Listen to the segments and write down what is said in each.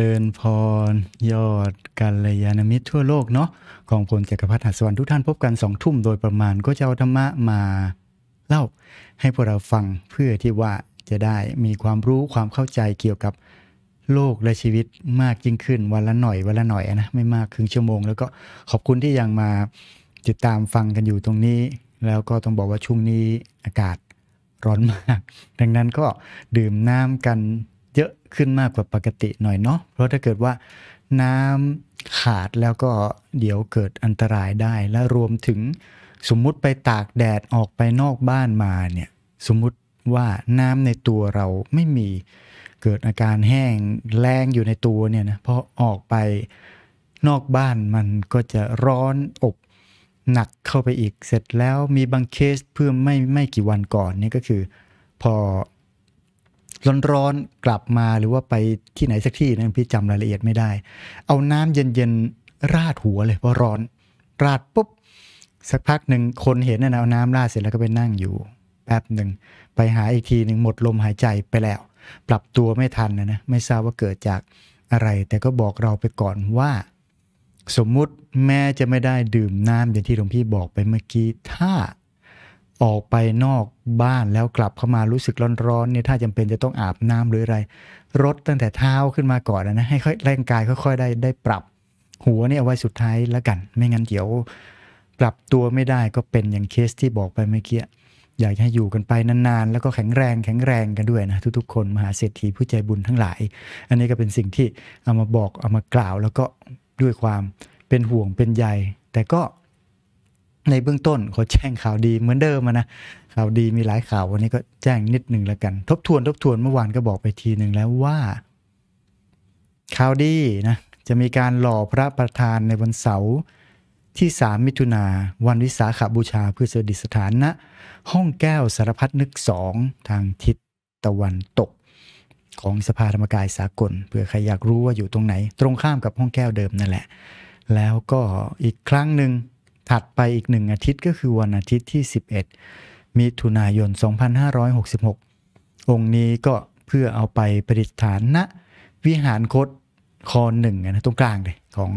ริญพร ยอด กัลยาณมิตร ทั่วโลก เนาะกองพลจักรพรรดิหัสวรรค์ทุกท่านพบกันสองทุ่มโดยประมาณก็จะเอาธรรมะมาเล่าให้พวกเราฟังเพื่อที่ว่าจะได้มีความรู้ความเข้าใจเกี่ยวกับโลกและชีวิตมากยิ่งขึ้น วันละหน่อย วันละหน่อยนะ ไม่มาก ครึ่งชั่วโมง แล้วก็ขอบคุณที่ยังมาติดตามฟังกันอยู่ตรงนี้ แล้วก็ต้องบอกว่าช่วงนี้อากาศร้อนมาก ดังนั้นก็ดื่มน้ำกันขึ้นมากกว่าปกติหน่อยเนาะ เพราะถ้าเกิดว่าน้ำขาดแล้วก็เดี๋ยวเกิดอันตรายได้ และรวมถึงสมมุติไปตากแดดออกไปนอกบ้านมาเนี่ย สมมุติว่าน้ำในตัวเราไม่มีเกิดอาการแห้งแรงอยู่ในตัวเนี่ยนะพอออกไปนอกบ้านมันก็จะร้อนอบหนักเข้าไปอีก เสร็จแล้วมีบางเคสเพื่อไม่ไม่กี่วันก่อนนี่ก็คือพอร้อนๆกลับมาหรือว่าไปที่ไหนสักที่นั้นพี่จำรายละเอียดไม่ได้ เอาน้ำเย็นๆราดหัวเลย เพราะร้อนราดปุ๊บ สักพักหนึ่งคนเห็นนะเอาน้ำราดเสร็จแล้วก็ไปนั่งอยู่ แป๊บหนึ่งไปหาอีกทีหนึ่งหมดลมหายใจไปแล้ว ปรับตัวไม่ทันนะนะ ไม่ทราบว่าเกิดจากอะไร แต่ก็บอกเราไปก่อนว่า สมมุติแม่จะไม่ได้ดื่มน้ำอย่างที่หลวงพี่บอกไปเมื่อกี้ถ้าออกไปนอกบ้านแล้วกลับเข้ามารู้สึกร้อนๆเนี่ยถ้าจำเป็นจะต้องอาบน้ำหรืออะไรรดตั้งแต่เท้าขึ้นมาก่อนนะให้ค่อยร่างกายค่อยๆได้ได้ปรับหัวเนี่ยเอาไว้สุดท้ายแล้วกันไม่งั้น เดี๋ยวปรับตัวไม่ได้ก็เป็นอย่างเคสที่บอกไปเมื่อกี้อยากให้อยู่กันไปนานๆแล้วก็แข็งแรงแข็งแรงกันด้วยนะ ทุกๆคน มหาเศรษฐีผู้ใจบุญทั้งหลาย อันนี้ก็เป็นสิ่งที่เอามาบอกเอามากล่าว แล้วก็ด้วยความเป็นห่วงเป็นใยแต่ก็ในเบื้องต้นขอแจ้งข่าวดีเหมือนเดิมนะข่าวดีมีหลายข่าววันนี้ก็แจ้งนิดหนึ่งแล้วกัน ทบทวนทบทวนเมื่อวานก็บอกไปทีหนึ่งแล้วว่า ข่าวดีนะ จะมีการหล่อพระประธานในวันเสาร์ที่ 3 มิถุนาวันวิสาขาบูชาเพื่อสดิสถานณนะ ห้องแก้วสารพัดนึกสองทางทิศตะวันตกของสภาธรรมกายสากลเพื่อใครอยากรู้ว่าอยู่ตรงไหน ตรงข้ามกับห้องแก้วเดิมนั่นแหละแล้วก็อีกครั้งหนึ่งถัดไปอีกหนึ่งอาทิตย์ก็คือวันอาทิตย์ที่ 11มิถุนายน 2566 องค์นี้ก็เพื่อเอาไปประดิษฐานณนะวิหารคตคอหนึ่งนะตรงกลางเลยของ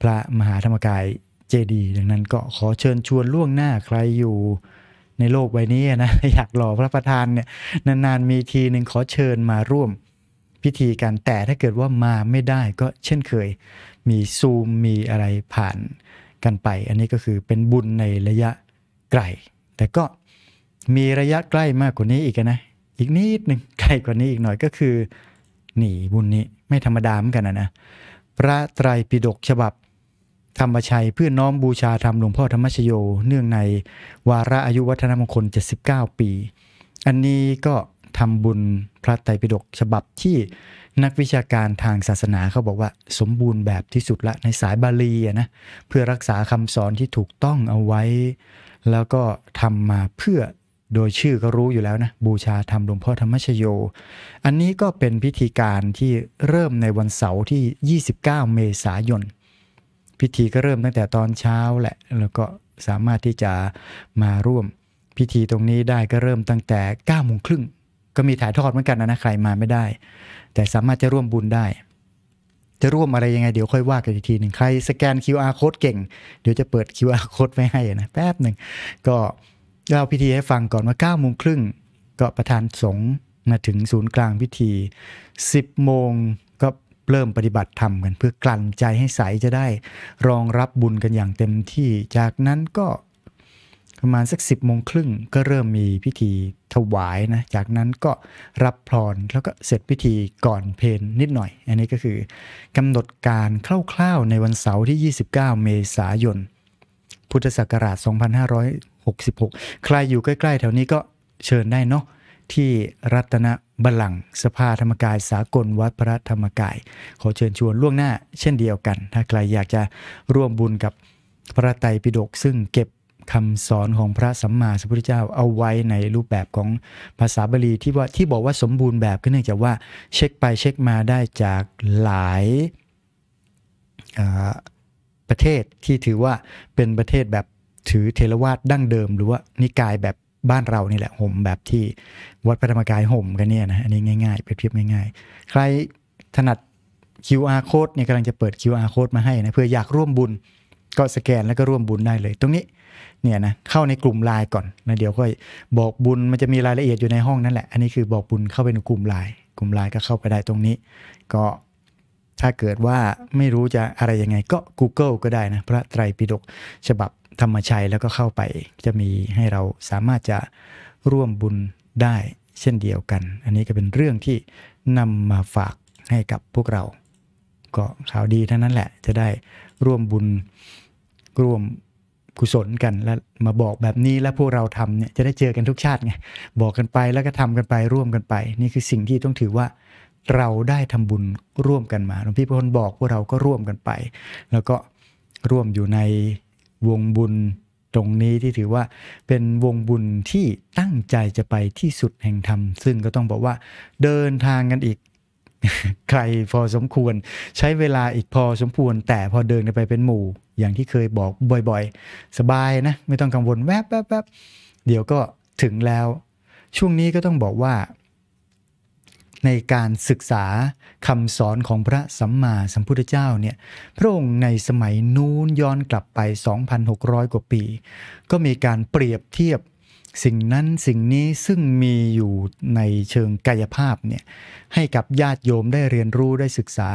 พระมหาธรรมกายเจดี ดังนั้นก็ขอเชิญชวนล่วงหน้าใครอยู่ในโลกใบนี้นะ อยากหล่อพระประธานเนี่ยนานๆ มีทีหนึ่งขอเชิญมาร่วมพิธีกันแต่ถ้าเกิดว่ามาไม่ได้ก็เช่นเคยมีซูมมีอะไรผ่านกันไป อันนี้ก็คือเป็นบุญในระยะไกล แต่ก็มีระยะใกล้มากกว่านี้อีกนะ อีกนิดหนึ่งใกลกว่านี้อีกหน่อยก็คือ นี่บุญนี้ไม่ธรรมดาเหมือนกันนะนะพระไตรปิฎกฉบับธรรมชัยเพื่อน้อมบูชาธรรมหลวงพ่อธรรมชโยเนื่องในวาระอายุวัฒนมงคล79ปี อันนี้ก็ทำบุญพระไตรปิฎกฉบับที่นักวิชาการทางศาสนาเขาบอกว่า สมบูรณ์แบบที่สุดละในสายบาลีนะเพื่อรักษาคำสอนที่ถูกต้องเอาไว้ แล้วก็ทำมาเพื่อโดยชื่อก็รู้อยู่แล้วนะบูชาธรรมหลวงพ่อธรรมชโย อันนี้ก็เป็นพิธีการที่เริ่มในวันเสาร์ที่ 29 เมษายนพิธีก็เริ่มตั้งแต่ตอนเช้าแหละ แล้วก็สามารถที่จะมาร่วมพิธีตรงนี้ได้ก็เริ่มตั้งแต่9โมงครึ่งก็มีถ่ายทอดเหมือนกันนะ ใครมาไม่ได้ แต่สามารถจะร่วมบุญได้ จะร่วมอะไรยังไงเดี๋ยวค่อยว่ากันอีกทีหนึ่งใครสแกน QR code เก่ง เดี๋ยวจะเปิด QR code ไว้ให้นะแป๊บหนึ่งก็เล่าพิธีให้ฟังก่อนว่า9ก้าโมงครึ่ง ก็ประธานสงฆ์มาถึงศูนย์กลางพิธี 10 โมงก็เริ่มปฏิบัติธรรมกัน เพื่อกลั่นใจให้ใสจะได้รองรับบุญกันอย่างเต็มที่จากนั้นก็ประมาณสักสิบโมงครึ่งก็เริ่มมีพิธีถวายนะ จากนั้นก็รับพรแล้วก็เสร็จพิธีก่อนเพนนิดหน่อย อันนี้ก็คือกำหนดการคร่าวๆในวันเสาร์ที่ 29 เมษายน พุทธศักราช 2566 ใครอยู่ใกล้ๆ แถวนี้ก็เชิญได้เนาะที่รัตนบัลลังก์สภาธรรมกายสากลวัดพระธรรมกาย ขอเชิญชวนล่วงหน้าเช่นเดียวกันถ้าใครอยากจะร่วมบุญกับพระไตรปิฎกซึ่งเก็บคำสอนของพระสัมมาสัมพุทธเจ้าเอาไว้ในรูปแบบของภาษาบาลีที่ว่าที่บอกว่าสมบูรณ์แบบก็เนื่องจากว่าเช็คไปเช็คมาได้จากหลายประเทศที่ถือว่าเป็นประเทศแบบถือเทรวาสดั้งเดิม หรือว่านิกายแบบบ้านเรานี่แหละห่มแบบที่วัดพระธรรมกายห่มกันเนี่ยนะ อันนี้ง่ายๆไปเทียบง่ายๆ ใครถนัด QR code เนี่ยกำลังจะเปิด QR code มาให้นะเพื่ออยากร่วมบุญก็สแกน แล้วก็ร่วมบุญได้เลย ตรงนี้เนี่ยนะเข้าในกลุ่มไลน์ก่อนนะเดี๋ยวก็บอกบุญมันจะมีรายละเอียดอยู่ในห้องนั่นแหละอันนี้คือบอกบุญเข้าไปในกลุ่มไลน์กลุ่มไลน์ก็เข้าไปได้ตรงนี้ ก็ถ้าเกิดว่าไม่รู้จะอะไรยังไง ก็ Google ก็ได้นะพระไตรปิฎกฉบับธรรมชัยแล้วก็เข้าไป จะมีให้เราสามารถจะร่วมบุญได้เช่นเดียวกัน อันนี้ก็เป็นเรื่องที่นำมาฝากให้กับพวกเรา ก็ข่าวดีเท่านั้นแหละ จะได้ร่วมบุญร่วมกุศลกันแล้วมาบอกแบบนี้แล้วพวกเราทำเนี่ยจะได้เจอกันทุกชาติไงบอกกันไปแล้วก็ทำกันไปร่วมกันไป นี่คือสิ่งที่ต้องถือว่าเราได้ทำบุญร่วมกันมาหลวงพี่พลบอกพวกเราก็ร่วมกันไป แล้วก็ร่วมอยู่ในวงบุญตรงนี้ที่ถือว่าเป็นวงบุญที่ตั้งใจจะไปที่สุดแห่งธรรมซึ่งก็ต้องบอกว่าเดินทางกันอีกใครพอสมควร ใช้เวลาอีกพอสมควรแต่พอเดินไปเป็นหมู่อย่างที่เคยบอกบ่อยๆ สบายนะ ไม่ต้องกังวลแวบแบบแบบเดี๋ยวก็ถึงแล้ว ช่วงนี้ก็ต้องบอกว่า ในการศึกษาคำสอนของพระสัมมาสัมพุทธเจ้าเนี่ย พระองค์ในสมัยนู้นย้อนกลับไป 2,600 กว่าปี ก็มีการเปรียบเทียบสิ่งนั้นสิ่งนี้ซึ่งมีอยู่ในเชิงกายภาพเนี่ยให้กับญาติโยมได้เรียนรู้ได้ศึกษา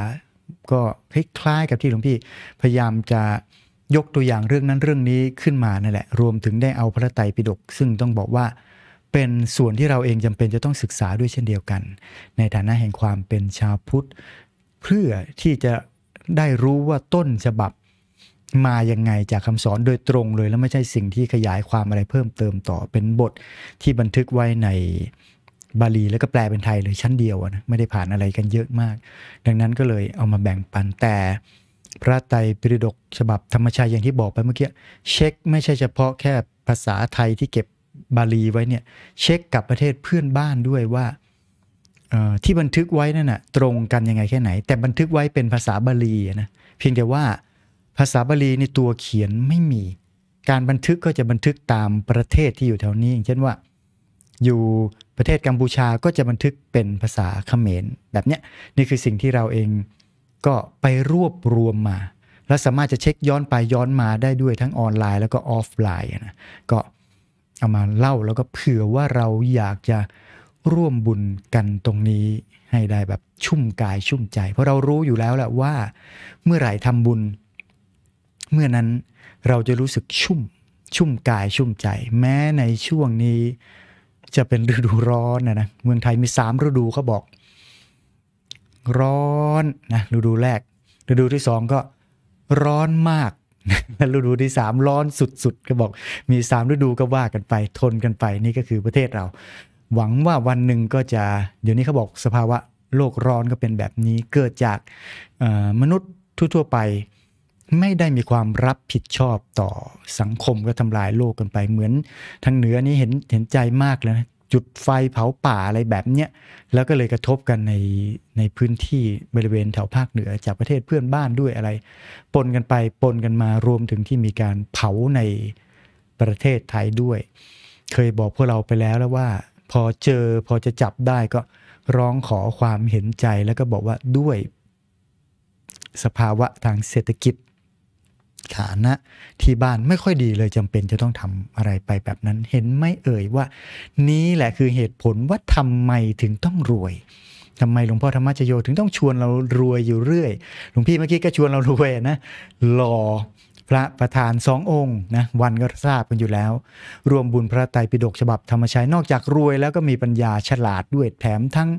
ก็คล้ายๆกับที่หลวงพี่พยายามจะยกตัวอย่างเรื่องนั้นเรื่องนี้ขึ้นมานั่นแหละ รวมถึงได้เอาพระไตรปิฎกซึ่งต้องบอกว่าเป็นส่วนที่เราเองจำเป็นจะต้องศึกษาด้วยเช่นเดียวกัน ในฐานะแห่งความเป็นชาวพุทธ เพื่อที่จะได้รู้ว่าต้นฉบับมายังไงจากคำสอนโดยตรงเลยแล้วไม่ใช่สิ่งที่ขยายความอะไรเพิ่มเติมต่อเป็นบทที่บันทึกไว้ในบาลีแล้วก็แปลเป็นไทยเลยชั้นเดียวนะไม่ได้ผ่านอะไรกันเยอะมาก ดังนั้นก็เลยเอามาแบ่งปันแต่พระไตรปิฎกฉบับธรรมชาติอย่างที่บอกไปเมื่อกี้เช็คไม่ใช่เฉพาะแค่ภาษาไทยที่เก็บบาลีไว้เนี่ยเช็คกับประเทศเพื่อนบ้านด้วยว่าที่บันทึกไว้นั่นนะะตรงกันยังไงแค่ไหน แต่บันทึกไว้เป็นภาษาบาลีนะเพียงแต่ว่าภาษาบาลีในตัวเขียนไม่มี การบันทึกก็จะบันทึกตามประเทศที่อยู่แถวนี้อย่างเช่นว่าอยู่ประเทศกัมพูชาก็จะบันทึกเป็นภาษาเขมรแบบเนี้ยนี่คือสิ่งที่เราเองก็ไปรวบรวมมา และสามารถจะเช็คย้อนไปย้อนมาได้ด้วยทั้งออนไลน์ แล้วก็ออฟไลน์นะ ก็ เอามาเล่าแล้วก็เผื่อว่าเราอยากจะร่วมบุญกันตรงนี้ให้ได้แบบชุ่มกายชุ่มใจ เพราะเรารู้อยู่แล้วแหละว่าเมื่อไหร่ทำบุญเมื่อนั้นเราจะรู้สึกชุ่มชุ่มกายชุ่มใจ แม้ในช่วงนี้จะเป็นฤดูร้อนนะนะเมืองไทยมีสามฤดูเขาบอก ร้อนนะฤดูแรก ฤดูที่สองก็ร้อนมากแลวฤดูที่สามร้อนสุดๆก็บอก มีสามฤดูก็ว่ากันไปทนกันไปนี่ก็คือประเทศเรา หวังว่าวันหนึ่งก็จะ เดี๋ยวนี้เขาบอกสภาวะโลกร้อนก็เป็นแบบนี้ เกิดจากมนุษย์ทั่ว ๆไปไม่ได้มีความรับผิดชอบต่อสังคมก็ทำลายโลกกันไปเหมือนทางเหนือนี่เห็นเห็นใจมากเลยนะจุดไฟเผาป่าอะไรแบบเนี้ยแล้วก็เลยกระทบกันในในพื้นที่บริเวณแถวภาคเหนือจากประเทศเพื่อนบ้านด้วยอะไรปนกันไปปนกันมารวมถึงที่มีการเผาในประเทศไทยด้วย เคยบอกพวกเราไปแล้วแล้วว่า พอเจอพอจะจับได้ก็ร้องขอความเห็นใจแล้วก็บอกว่าด้วยสภาวะทางเศรษฐกิจฐานะ ที่บ้านไม่ค่อยดีเลยจำเป็นจะต้องทำอะไรไปแบบนั้นเห็นไม่เอ่ยว่า นี้แหละคือเหตุผลว่าทำไมถึงต้องรวยทำไมหลวงพ่อธรรมชโยถึงต้องชวนเรารวยอยู่เรื่อยหลวงพี่เมื่อกี้ก็ชวนเรารวยนะ หล่อพระประธานสององค์นะวันก็ทราบกันอยู่แล้ว รวมบุญพระไตรปิฎกฉบับธรรมชัยนอกจากรวย แล้วก็มีปัญญาฉลาดด้วยแถมทั้ง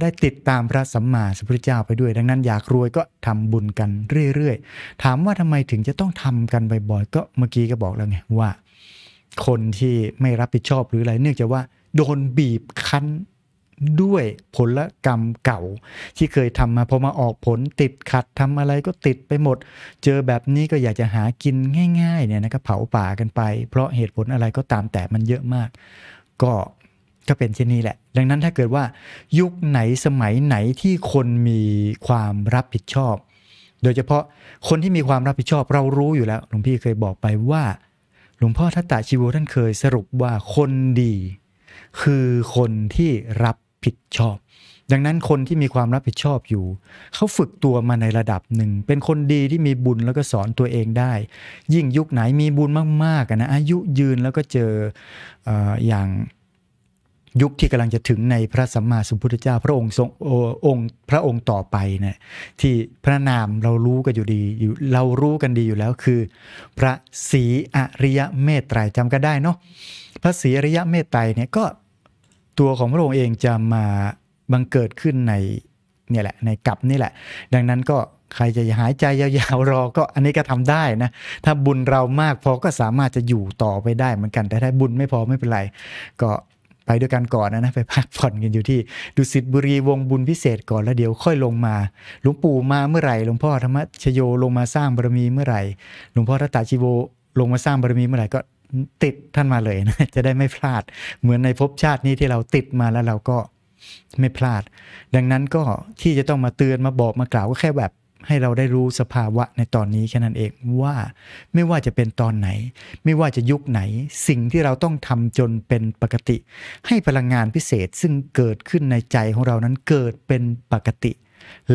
ได้ติดตามพระสัมมาสัมพุทธเจ้าไปด้วย ดังนั้นอยากรวยก็ทำบุญกันเรื่อยๆถามว่าทำไมถึงจะต้องทำกันบ่อยๆ ก็เมื่อกี้ก็บอกแล้วไงว่า คนที่ไม่รับผิดชอบหรืออะไร เนื่องจากว่า โดนบีบคั้นด้วยผลกรรมเก่า ที่เคยทำมาพอมาออกผลติดขัดทำอะไรก็ติดไปหมด เจอแบบนี้ก็อยากจะหากินง่ายๆเนี่ยนะก็เผาป่ากันไป เพราะเหตุผลอะไรก็ตามแต่มันเยอะมาก ก็ก็เป็นที่นี่แหละ ดังนั้นถ้าเกิดว่ายุคไหนสมัยไหนที่คนมีความรับผิดชอบ โดยเฉพาะคนที่มีความรับผิดชอบเรารู้อยู่แล้ว หลวงพี่เคยบอกไปว่า หลวงพ่อทัตตาชิวท่านเคยสรุปว่าคนดี คือคนที่รับผิดชอบ ดังนั้นคนที่มีความรับผิดชอบอยู่ เขาฝึกตัวมาในระดับหนึ่ง เป็นคนดีที่มีบุญแล้วก็สอนตัวเองได้ ยิ่งยุคไหนมีบุญมากๆนะอายุยืนแล้วก็เจอออย่างยุคที่กำลังจะถึงในพระสัมมาสัมพุทธเจ้าพระองค์ทรงองค์พระองค์ต่อไปเนะที่พระนามเรารู้กันอยู่ดีอยู่เรารู้กันดีอยู่แล้วคือ พระศรีอริยเมตไตรจำก็ได้เนาะพระศรีอริยเมตไตรเนี่ยก็ตัวของพระองค์เองจะมาบังเกิดขึ้นในเนี่ยแหละในกับนี่แหละ ดังนั้นก็ใครจะหายใจยาวๆรอก็อันนี้ก็ทำได้นะ ถ้าบุญเรามากพอก็สามารถจะอยู่ต่อไปได้เหมือนกันแต่ถ้าบุญไม่พอไม่เป็นไรก็ไปด้วยกันก่อนนะนะไปพักผ่อนกันอยู่ที่ดุสิตบุรีวงบุญพิเศษก่อนแล้วเดี๋ยวค่อยลงมาหลวงปู่มาเมื่อไหร่หลวงพ่อธรรมชโยลงมาสร้างบารมีเมื่อไหร่ หลวงพ่อรัตชิโวลงมาสร้างบารมีเมื่อไหร่ก็ติดท่านมาเลยนะจะได้ไม่พลาด เหมือนในภพชาตินี้ที่เราติดมาแล้วเราก็ไม่พลาด ดังนั้นก็ที่จะต้องมาเตือนมาบอกมากล่าวก็แค่แบบให้เราได้รู้สภาวะในตอนนี้แค่นั้นเองว่าไม่ว่าจะเป็นตอนไหน ไม่ว่าจะยุคไหนสิ่งที่เราต้องทำจนเป็นปกติ ให้พลังงานพิเศษซึ่งเกิดขึ้นในใจของเรานั้นเกิดเป็นปกติเ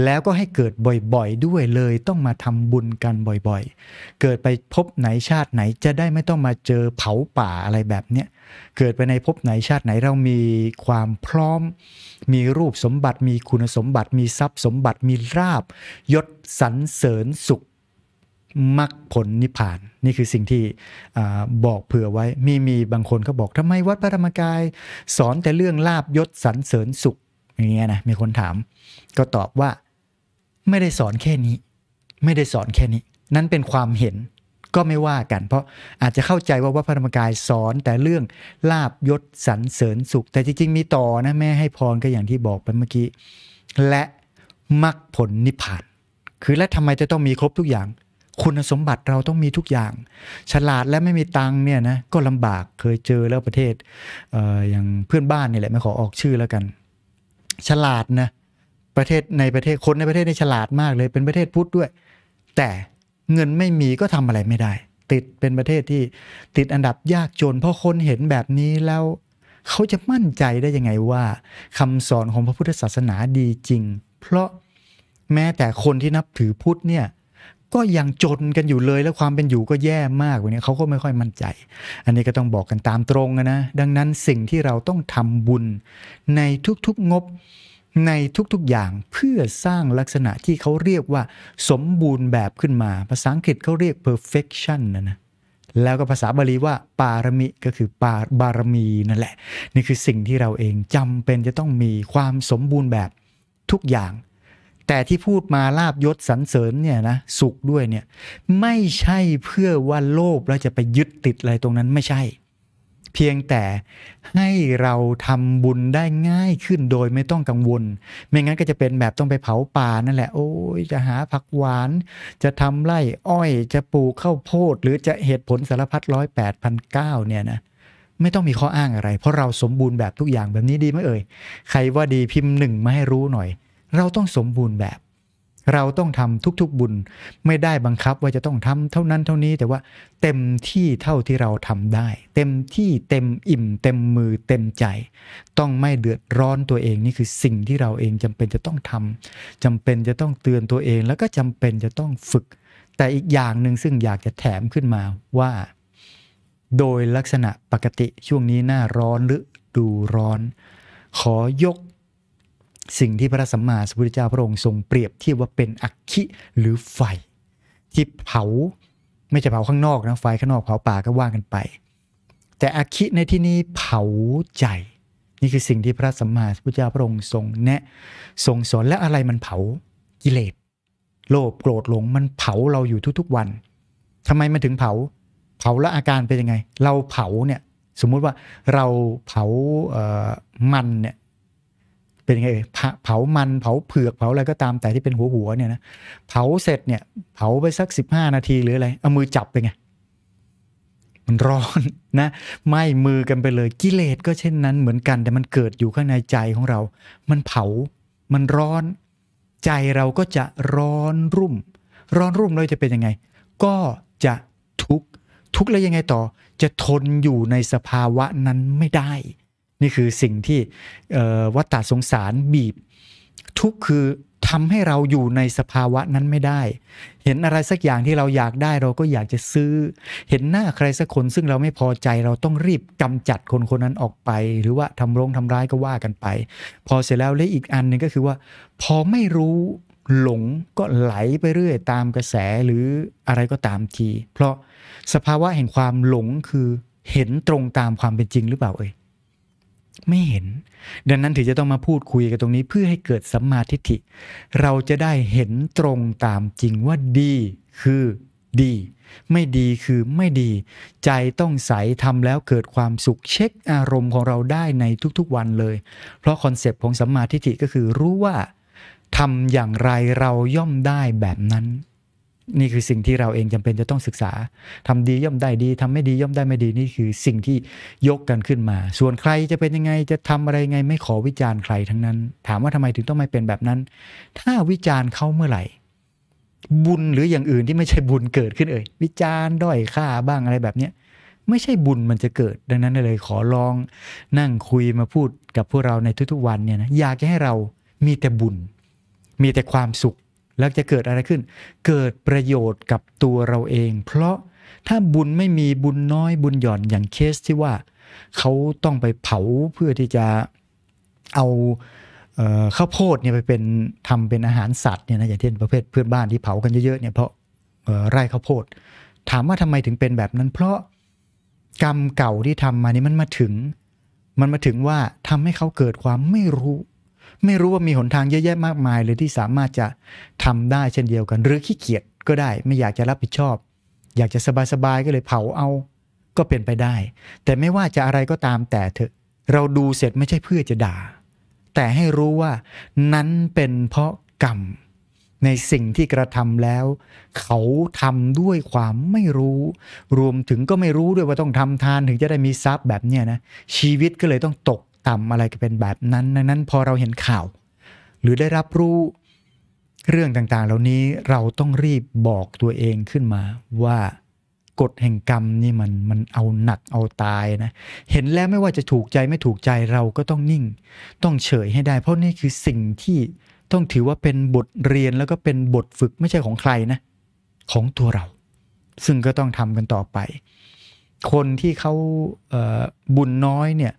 แล้วก็ให้เกิดบ่อยๆ ด้วยเลยต้องมาทำบุญกันบ่อยๆ เกิดไปพบไหนชาติไหนจะได้ไม่ต้องมาเจอเผาป่าอะไรแบบเนี้ยเกิดไปในพบไหนชาติไหนเรามีความพร้อมมีรูปสมบัติมีคุณสมบัติ มีทรัพย์สมบัติมีราบยศสรรเสริญสุขมรรคผลนิพพาน นี่คือสิ่งที่อบอกเผื่อไว้มี มี บางคนเขาบอกทำไมวัดพระธรรมกาย สอนแต่เรื่องลาบยศสรรเสริญสุขอย่างเงี้ยนะมีคนถามก็ตอบว่าไม่ได้สอนแค่นี้ ไม่ได้สอนแค่นี้ นั้นเป็นความเห็นก็ไม่ว่ากัน เพราะอาจจะเข้าใจว่าวัฒนธรรมกายสอนแต่เรื่องลาบยศสรรเสริญสุข แต่จริงๆมีต่อนะแม่ให้พรก็อย่างที่บอกไปเมื่อกี้ และมรรคผลนิพพาน คือและทำไมจะต้องมีครบทุกอย่าง คุณสมบัติเราต้องมีทุกอย่าง ฉลาดและไม่มีตังเนี่ยนะก็ลำบากเคยเจอแล้วประเทศอออย่างเพื่อนบ้านนี่แหละไม่ขอออกชื่อแล้วกันฉลาดนะประเทศในประเทศคนในประเทศในฉลาดมากเลย เป็นประเทศพุทธด้วย แต่เงินไม่มีก็ทำอะไรไม่ได้ ติดเป็นประเทศที่ติดอันดับยาก จนเพราะคนเห็นแบบนี้แล้วเขาจะมั่นใจได้ยังไงว่า คำสอนของพระพุทธศาสนาดีจริง เพราะแม้แต่คนที่นับถือพุทธเนี่ยก็ยังจนกันอยู่เลยแล้วความเป็นอยู่ก็แย่มากวันนี้เขาก็ไม่ค่อยมั่นใจ อันนี้ก็ต้องบอกกันตามตรงนะ ดังนั้นสิ่งที่เราต้องทำบุญในทุกๆงบในทุกๆอย่างเพื่อสร้างลักษณะที่เขาเรียกว่าสมบูรณ์แบบขึ้นมา ภาษาอังกฤษเขาเรียก perfection นะนะแล้วก็ภาษาบาลีว่าปารมิก็คือปาบารมีนั่นแหละ นี่คือสิ่งที่เราเองจำเป็นจะต้องมีความสมบูรณ์แบบทุกอย่างแต่ที่พูดมาลาบยศสรรเสริญเนี่ยนะสุขด้วยเนี่ยไม่ใช่เพื่อว่าโลภแล้วจะไปยึดติดอะไรตรงนั้นไม่ใช่ เพียงแต่ให้เราทำบุญได้ง่ายขึ้นโดยไม่ต้องกังวล ไม่งั้นก็จะเป็นแบบต้องไปเผาป่านั่นแหละโอ้ยจะหาผักหวานจะทำไร่อ้อยจะปลูกข้าวโพดหรือจะเหตุผลสารพัดร้อยแปดพันเก้าเนี่ยนะไม่ต้องมีข้ออ้างอะไร เพราะเราสมบูรณ์แบบทุกอย่างแบบนี้ดีไหมเอ่ย ใครว่าดีพิมพ์หนึ่งมาให้รู้หน่อยเราต้องสมบูรณ์แบบ เราต้องทำทุก ๆ บุญ ไม่ได้บังคับว่าจะต้องทำเท่านั้นเท่านี้แต่ว่าเต็มที่เท่าที่เราทำได้ เต็มที่เต็มอิ่ม เต็มมือเต็มใจ ต้องไม่เดือดร้อนตัวเองนี่คือสิ่งที่เราเองจำเป็นจะต้องทำจำเป็นจะต้องเตือนตัวเองแล้วก็จำเป็นจะต้องฝึก แต่อีกอย่างหนึ่งซึ่งอยากจะแถมขึ้นมาว่า โดยลักษณะปกติช่วงนี้หน้าร้อนหรือดูร้อน ขอยกสิ่งที่พระสัมมาสัมพุทธเจ้าพระองค์ทรงเปรียบเทียบว่าเป็นอักขิหรือไฟ ที่เผาไม่ใช่เผาข้างนอกนะไฟข้างนอกเผาป่าก็ว่างกันไป แต่อักขิในที่นี้เผาใจ นี่คือสิ่งที่พระสัมมาสัมพุทธเจ้าพระองค์ทรง แนะทรงสอนและอะไรมันเผากิเลสโลภโกรธหลงมันเผาเราอยู่ทุกๆวัน ทำไมมันถึงเผาเผาและอาการเป็นยังไง เราเผาเนี่ยสมมุติว่าเราเผามันเนี่ยเป็นไงเผามันเผาเผือกเผาอะไรก็ตามแต่ที่เป็นหัวหัวเนี่ยนะเผาเสร็จเนี่ย เผาไปสักสิบห้านาทีหรืออะไรเอามือจับไปไงมันร้อนนะไหมมือกันไปเลย กิเลสก็เช่นนั้นเหมือนกันแต่มันเกิดอยู่ข้างในใจของเรา มันเผามันร้อนใจเราก็จะร้อนรุ่มร้อนรุ่มเราจะเป็นยังไง ก็จะทุกข์ทุกข์แล้วยังไงต่อ จะทนอยู่ในสภาวะนั้นไม่ได้นี่คือสิ่งที่วัฏฏาสงสารบีบ ทุกคือทำให้เราอยู่ในสภาวะนั้นไม่ได้ เห็นอะไรสักอย่างที่เราอยากได้เราก็อยากจะซื้อ เห็นหน้าใครสักคนซึ่งเราไม่พอใจเราต้องรีบกำจัดคนคนนั้นออกไป หรือว่าทำร้องทำร้ายก็ว่ากันไป พอเสร็จแล้วเลยอีกอันหนึ่งก็คือว่า พอไม่รู้หลงก็ไหลไปเรื่อยตามกระแสหรืออะไรก็ตามที เพราะสภาวะแห่งความหลงคือเห็นตรงตามความเป็นจริงหรือเปล่าเอ่ยไม่เห็น ดังนั้นถึงจะต้องมาพูดคุยกันตรงนี้เพื่อให้เกิดสัมมาทิฏฐิ เราจะได้เห็นตรงตามจริงว่าดีคือดี ไม่ดีคือไม่ดี ใจต้องใสทำแล้วเกิดความสุขเช็คอารมณ์ของเราได้ในทุกๆวันเลย เพราะคอนเซปต์ของสัมมาทิฏฐิก็คือรู้ว่าทำอย่างไรเราย่อมได้แบบนั้นนี่คือสิ่งที่เราเองจำเป็นจะต้องศึกษา ทำดีย่อมได้ดี ทำไม่ดีย่อมได้ไม่ดีนี่คือสิ่งที่ยกกันขึ้นมา ส่วนใครจะเป็นยังไง จะทำอะไรไงไม่ขอวิจารณ์ใครทั้งนั้น ถามว่าทำไมถึงต้องไม่เป็นแบบนั้น ถ้าวิจารณ์เขาเมื่อไหร่ บุญหรืออย่างอื่นที่ไม่ใช่บุญเกิดขึ้นเอ่ยวิจารณ์ด้อยค่าบ้างอะไรแบบเนี้ยไม่ใช่บุญมันจะเกิด ดังนั้นเลยขอลองนั่งคุยมาพูดกับพวกเราในทุกๆวันเนี่ยนะ อยากให้เรามีแต่บุญ มีแต่ความสุขแล้วจะเกิดอะไรขึ้น เกิดประโยชน์กับตัวเราเอง เพราะถ้าบุญไม่มีบุญน้อยบุญหย่อนอย่างเคสที่ว่า เขาต้องไปเผาเพื่อที่จะเอาข้าวโพดเนี่ยไปเป็นทำเป็นอาหารสัตว์เนี่ยนะอย่างเช่นประเภทเพื่อนบ้านที่เผากันเยอะๆเนี่ยเพราะไร่ข้าวโพด ถามว่าทำไมถึงเป็นแบบนั้น เพราะกรรมเก่าที่ทำมานี่มันมาถึงมันมาถึงว่าทำให้เขาเกิดความไม่รู้ไม่รู้ว่ามีหนทางเยอะแยะมากมาย เลยที่สามารถจะทำได้เช่นเดียวกัน หรือขี้เกียจก็ได้ ไม่อยากจะรับผิดชอบ อยากจะสบายๆก็เลยเผาเอา ก็เป็นไปได้ แต่ไม่ว่าจะอะไรก็ตามแต่เถอะเราดูเสร็จไม่ใช่เพื่อจะด่า แต่ให้รู้ว่านั้นเป็นเพราะกรรมในสิ่งที่กระทำแล้ว เขาทำด้วยความไม่รู้ รวมถึงก็ไม่รู้ด้วยว่าต้องทำทานถึงจะได้มีทรัพย์แบบเนี้ยนะชีวิตก็เลยต้องตกต่ำอะไรก็เป็นแบบนั้นดังนั้นพอเราเห็นข่าว หรือได้รับรู้เรื่องต่างๆ เหล่านี้เราต้องรีบบอกตัวเองขึ้นมาว่ากฎแห่งกรรมนี่มันมันเอาหนักเอาตายนะเห็นแล้วไม่ว่าจะถูกใจไม่ถูกใจเราก็ต้องนิ่ง ต้องเฉยให้ได้ เพราะนี่คือสิ่งที่ต้องถือว่าเป็นบทเรียนแล้วก็เป็นบทฝึกไม่ใช่ของใครนะ ของตัวเรา ซึ่งก็ต้องทำกันต่อไป คนที่เขาเบุญน้อยเนี่ย